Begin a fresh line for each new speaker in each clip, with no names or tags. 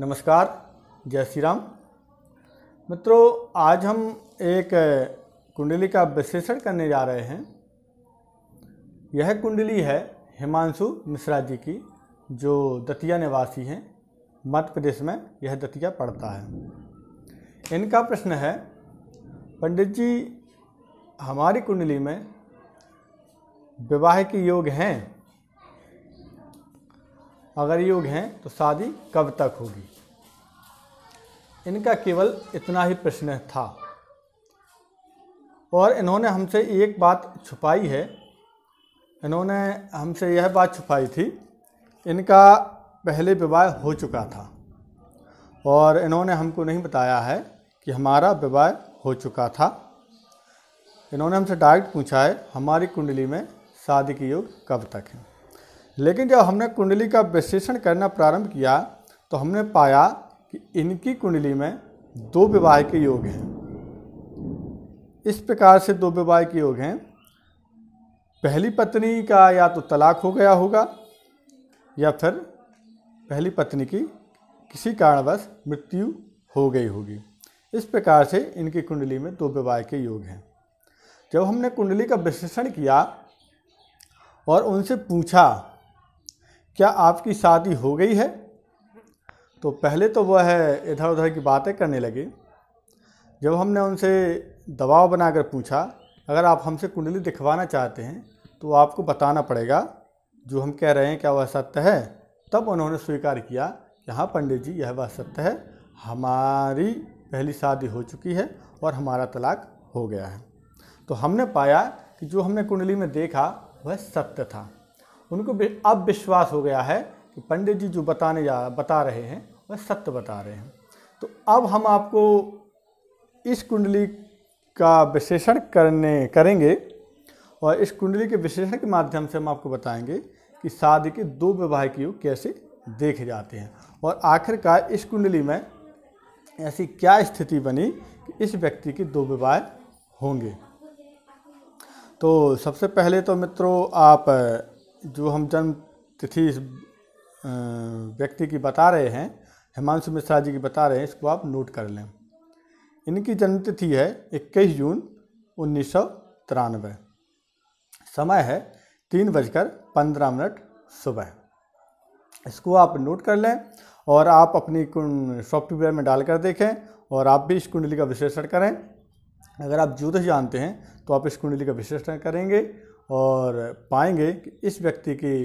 नमस्कार जय श्री राम मित्रों आज हम एक कुंडली का विश्लेषण करने जा रहे हैं यह कुंडली है हिमांशु मिश्रा जी की जो दतिया निवासी हैं मध्य प्रदेश में यह दतिया पड़ता है इनका प्रश्न है पंडित जी हमारी कुंडली में विवाह के योग हैं अगर योग हैं तो शादी कब तक होगी इनका केवल इतना ही प्रश्न था और इन्होंने हमसे एक बात छुपाई है इन्होंने हमसे यह बात छुपाई थी इनका पहले विवाह हो चुका था और इन्होंने हमको नहीं बताया है कि हमारा विवाह हो चुका था इन्होंने हमसे डायरेक्ट पूछा है हमारी कुंडली में शादी के योग कब तक हैं लेकिन जब हमने कुंडली का विश्लेषण करना प्रारंभ किया तो हमने पाया कि इनकी कुंडली में दो विवाह के योग हैं इस प्रकार से दो विवाह के योग हैं पहली पत्नी का या तो तलाक हो गया होगा या फिर पहली पत्नी की किसी कारणवश मृत्यु हो गई होगी इस प्रकार से इनकी कुंडली में दो विवाह के योग हैं जब हमने कुंडली का विश्लेषण किया और उनसे पूछा क्या आपकी शादी हो गई है तो पहले तो वह है इधर उधर की बातें करने लगे जब हमने उनसे दबाव बनाकर पूछा अगर आप हमसे कुंडली दिखवाना चाहते हैं तो आपको बताना पड़ेगा जो हम कह रहे हैं क्या वह सत्य है तब उन्होंने स्वीकार किया कि हाँ पंडित जी यह वह सत्य है हमारी पहली शादी हो चुकी है और हमारा तलाक हो गया है तो हमने पाया कि जो हमने कुंडली में देखा वह सत्य था उनको अब विश्वास हो गया है कि पंडित जी जो बताने जा बता रहे हैं वह सत्य बता रहे हैं तो अब हम आपको इस कुंडली का विश्लेषण करने करेंगे और इस कुंडली के विश्लेषण के माध्यम से हम आपको बताएंगे कि शादी के दो के योग कैसे देखे जाते हैं और आखिरकार इस कुंडली में ऐसी क्या स्थिति बनी कि इस व्यक्ति के दो विवाह होंगे तो सबसे पहले तो मित्रों आप जो हम जन्म तिथि इस व्यक्ति की बता रहे हैं हिमांशु मिश्रा जी की बता रहे हैं इसको आप नोट कर लें इनकी जन्मतिथि है 21 जून उन्नीस समय है तीन बजकर पंद्रह मिनट सुबह इसको आप नोट कर लें और आप अपनी सॉफ्टवेयर में डालकर देखें और आप भी इस कुंडली का विश्लेषण करें अगर आप ज्योतिष जानते हैं तो आप इस कुंडली का विश्लेषण करेंगे और पाएंगे कि इस व्यक्ति की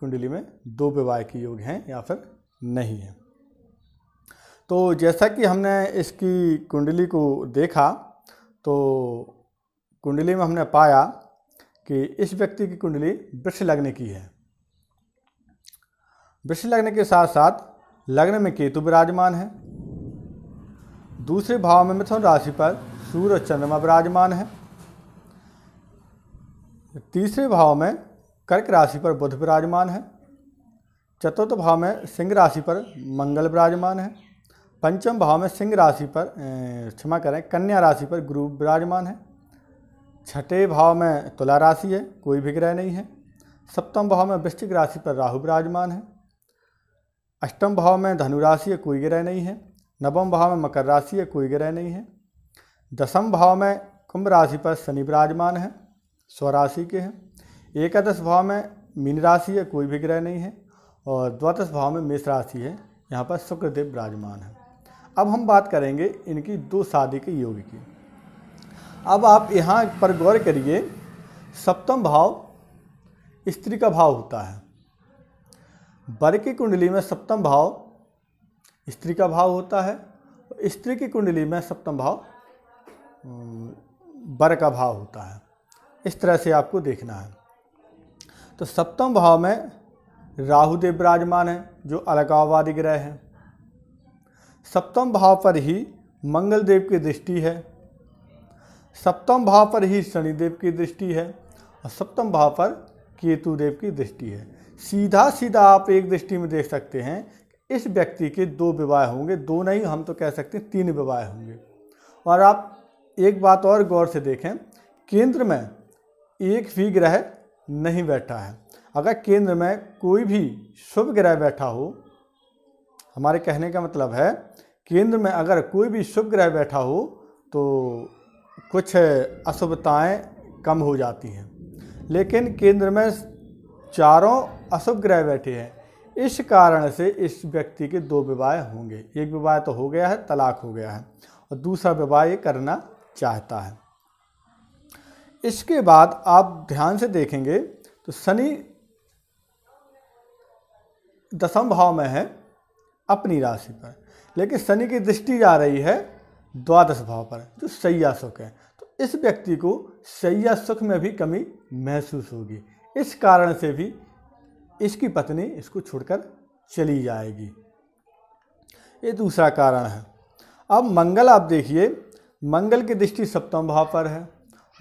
कुंडली में दो विवाह के योग हैं या फिर नहीं है तो जैसा कि हमने इसकी कुंडली को देखा तो कुंडली में हमने पाया कि इस व्यक्ति की कुंडली वृक्ष लग्न की है वृक्ष लग्न के साथ साथ लग्न में केतु विराजमान है दूसरे भाव में मिथुन राशि पर सूर्य और चंद्रमा विराजमान है तीसरे भाव में कर्क राशि पर बुध विराजमान है चतुर्थ भाव में सिंह राशि पर मंगल विराजमान है पंचम भाव में सिंह राशि पर क्षमा करें कन्या राशि पर गुरु विराजमान है छठे भाव में तुला राशि है कोई भी ग्रह नहीं है सप्तम भाव में वृश्चिक राशि पर राहु विराजमान है अष्टम भाव में धनु राशि है कोई ग्रह नहीं है नवम भाव में मकर राशि है कोई ग्रह नहीं है दसम भाव में कुंभ राशि पर शनि विराजमान है स्वराशि के हैं एकादश भाव में मीन राशि है कोई भी ग्रह नहीं है और द्वादश भाव में मेष राशि है यहाँ पर शुक्रदेव विराजमान है अब हम बात करेंगे इनकी दो शादी के योग की अब आप यहाँ पर गौर करिए सप्तम भाव स्त्री का भाव होता है बर की कुंडली में सप्तम भाव स्त्री का भाव होता है स्त्री की कुंडली में सप्तम भाव बर का भाव होता है इस तरह से आपको देखना है तो सप्तम भाव में राहु देव विराजमान है जो अलगाववादी ग्रह है सप्तम भाव पर ही मंगल देव की दृष्टि है सप्तम भाव पर ही शनिदेव की दृष्टि है और सप्तम भाव पर केतु देव की दृष्टि है सीधा सीधा आप एक दृष्टि में देख सकते हैं इस व्यक्ति के दो विवाह होंगे दो नहीं हम तो कह सकते हैं तीन विवाह होंगे और आप एक बात और गौर से देखें केंद्र में एक भी ग्रह नहीं बैठा है अगर केंद्र में कोई भी शुभ ग्रह बैठा हो हमारे कहने का मतलब है केंद्र में अगर कोई भी शुभ ग्रह बैठा हो तो कुछ अशुभताएँ कम हो जाती हैं लेकिन केंद्र में चारों अशुभ ग्रह बैठे हैं इस कारण से इस व्यक्ति के दो विवाह होंगे एक विवाह तो हो गया है तलाक हो गया है और दूसरा विवाह ये करना चाहता है इसके बाद आप ध्यान से देखेंगे तो शनि दसम भाव में है अपनी राशि पर लेकिन शनि की दृष्टि जा रही है द्वादश भाव पर जो सैया सुख है तो इस व्यक्ति को सैया सुख में भी कमी महसूस होगी इस कारण से भी इसकी पत्नी इसको छोड़कर चली जाएगी ये दूसरा कारण है अब मंगल आप देखिए मंगल की दृष्टि सप्तम भाव पर है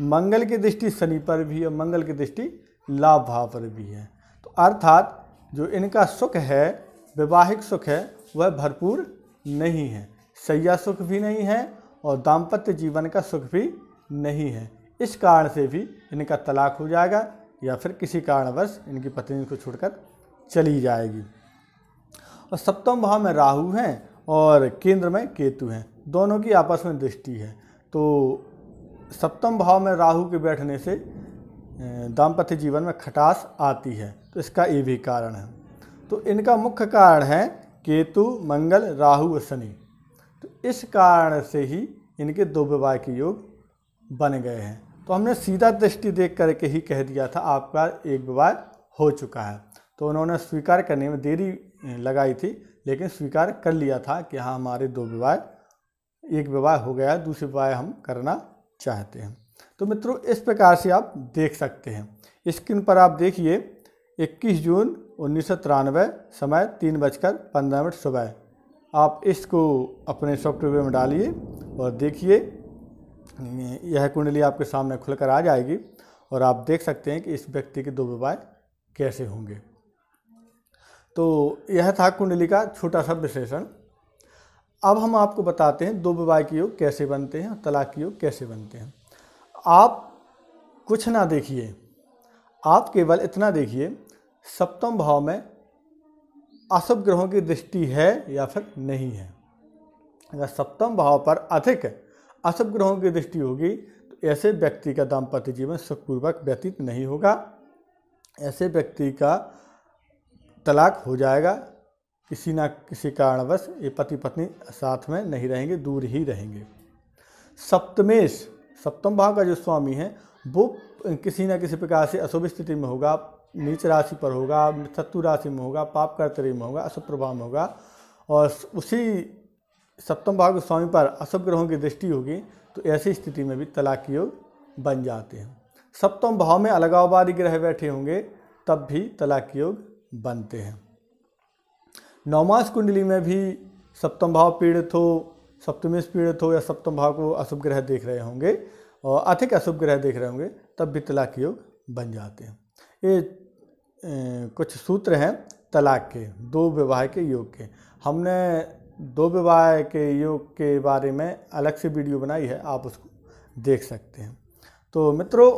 मंगल की दृष्टि शनि पर भी और मंगल की दृष्टि लाभ भाव पर भी है तो अर्थात जो इनका सुख है वैवाहिक सुख है वह भरपूर नहीं है सैया सुख भी नहीं है और दाम्पत्य जीवन का सुख भी नहीं है इस कारण से भी इनका तलाक हो जाएगा या फिर किसी कारणवश इनकी पत्नी को छोड़कर चली जाएगी और सप्तम भाव में राहु हैं और केंद्र में केतु हैं दोनों की आपस में दृष्टि है तो सप्तम भाव में राहु के बैठने से दाम्पत्य जीवन में खटास आती है तो इसका ये भी कारण है तो इनका मुख्य कारण है केतु मंगल राहु और शनि तो इस कारण से ही इनके दो विवाह के योग बन गए हैं तो हमने सीधा दृष्टि देख करके ही कह दिया था आपका एक विवाह हो चुका है तो उन्होंने स्वीकार करने में देरी लगाई थी लेकिन स्वीकार कर लिया था कि हाँ हमारे दो विवाह एक विवाह हो गया दूसरे विवाह हम करना चाहते हैं तो मित्रों इस प्रकार से आप देख सकते हैं स्क्रीन पर आप देखिए 21 जून उन्नीस समय तीन बजकर पंद्रह मिनट सुबह आप इसको अपने सॉफ्टवेयर में डालिए और देखिए यह कुंडली आपके सामने खुलकर आ जाएगी और आप देख सकते हैं कि इस व्यक्ति के दो विवाह कैसे होंगे तो यह था कुंडली का छोटा सा विश्लेषण अब हम आपको बताते हैं दो विवाह के योग कैसे बनते हैं तलाक के योग कैसे बनते हैं आप कुछ ना देखिए आप केवल इतना देखिए सप्तम भाव में अशुभ ग्रहों की दृष्टि है या फिर नहीं है अगर सप्तम भाव पर अधिक अशुभ ग्रहों की दृष्टि होगी तो ऐसे व्यक्ति का दाम्पत्य जीवन सुखपूर्वक व्यतीत नहीं होगा ऐसे व्यक्ति का तलाक हो जाएगा किसी ना किसी कारणवश ये पति पत्नी साथ में नहीं रहेंगे दूर ही रहेंगे सप्तमेश सप्तम भाव का जो स्वामी है वो किसी ना किसी प्रकार से अशुभ स्थिति में होगा नीच राशि पर होगा शत्रु राशि में होगा पाप कर्तरी में होगा अशुभ प्रभाव में होगा और उसी सप्तम भाव के स्वामी पर अशुभ ग्रहों की दृष्टि होगी तो ऐसी स्थिति में भी तलाक योग बन जाते हैं सप्तम भाव में अलगाववादी ग्रह बैठे होंगे तब भी तलाक योग बनते हैं नौमास कुंडली में भी सप्तम भाव पीड़ित हो सप्तमेश पीड़ित हो या सप्तम भाव को अशुभ ग्रह देख रहे होंगे और अधिक अशुभ ग्रह देख रहे होंगे तब भी तलाक के योग बन जाते हैं ये ए, कुछ सूत्र हैं तलाक के दो विवाह के योग के हमने दो विवाह के योग के बारे में अलग से वीडियो बनाई है आप उसको देख सकते हैं तो मित्रों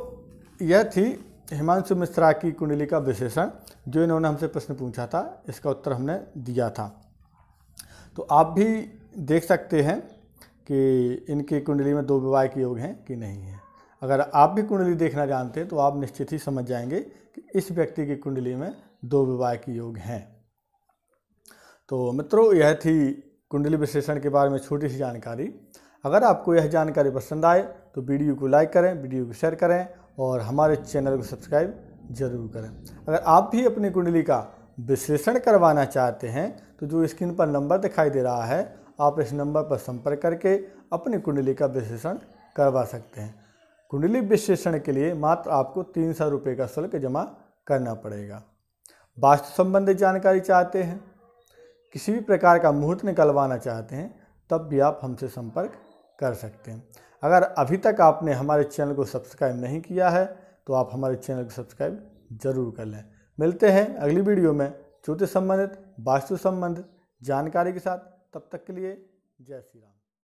यह थी हिमांशु मिश्रा की कुंडली का विशेषण जो इन्होंने हमसे प्रश्न पूछा था इसका उत्तर हमने दिया था तो आप भी देख सकते हैं कि इनकी कुंडली में दो विवाह के योग हैं कि नहीं है अगर आप भी कुंडली देखना जानते हैं तो आप निश्चित ही समझ जाएंगे कि इस व्यक्ति की कुंडली में दो विवाह के योग हैं तो मित्रों यह थी कुंडली विश्लेषण के बारे में छोटी सी जानकारी अगर आपको यह जानकारी पसंद आए तो वीडियो को लाइक करें वीडियो को शेयर करें और हमारे चैनल को सब्सक्राइब ज़रूर करें अगर आप भी अपनी कुंडली का विश्लेषण करवाना चाहते हैं तो जो स्क्रीन पर नंबर दिखाई दे रहा है आप इस नंबर पर संपर्क करके अपनी कुंडली का विश्लेषण करवा सकते हैं कुंडली विश्लेषण के लिए मात्र आपको तीन सौ रुपये का शुल्क जमा करना पड़ेगा वास्तु संबंधित जानकारी चाहते हैं किसी भी प्रकार का मुहूर्त निकलवाना चाहते हैं तब भी आप हमसे संपर्क कर सकते हैं अगर अभी तक आपने हमारे चैनल को सब्सक्राइब नहीं किया है तो आप हमारे चैनल को सब्सक्राइब जरूर कर लें मिलते हैं अगली वीडियो में ज्योतिष संबंधित वास्तु संबंधित जानकारी के साथ तब तक के लिए जय श्री राम